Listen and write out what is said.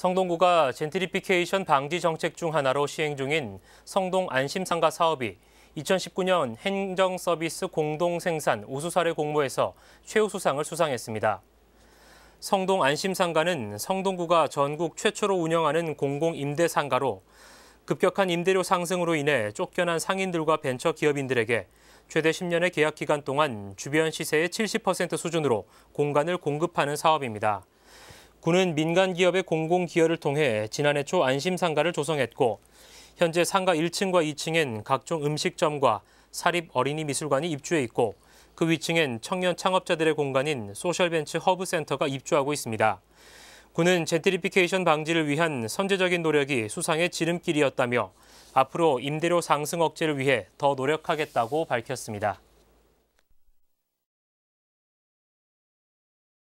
성동구가 젠트리피케이션 방지 정책 중 하나로 시행 중인 성동 안심상가 사업이 2019년 행정서비스 공동생산 우수사례 공모에서 최우수상을 수상했습니다. 성동 안심상가는 성동구가 전국 최초로 운영하는 공공임대상가로 급격한 임대료 상승으로 인해 쫓겨난 상인들과 벤처기업인들에게 최대 10년의 계약 기간 동안 주변 시세의 70% 수준으로 공간을 공급하는 사업입니다. 군은 민간 기업의 공공 기여를 통해 지난해 초 안심 상가를 조성했고 현재 상가 1층과 2층엔 각종 음식점과 사립 어린이 미술관이 입주해 있고 그 위층엔 청년 창업자들의 공간인 소셜벤츠 허브센터가 입주하고 있습니다. 군은 젠트리피케이션 방지를 위한 선제적인 노력이 수상의 지름길이었다며 앞으로 임대료 상승 억제를 위해 더 노력하겠다고 밝혔습니다.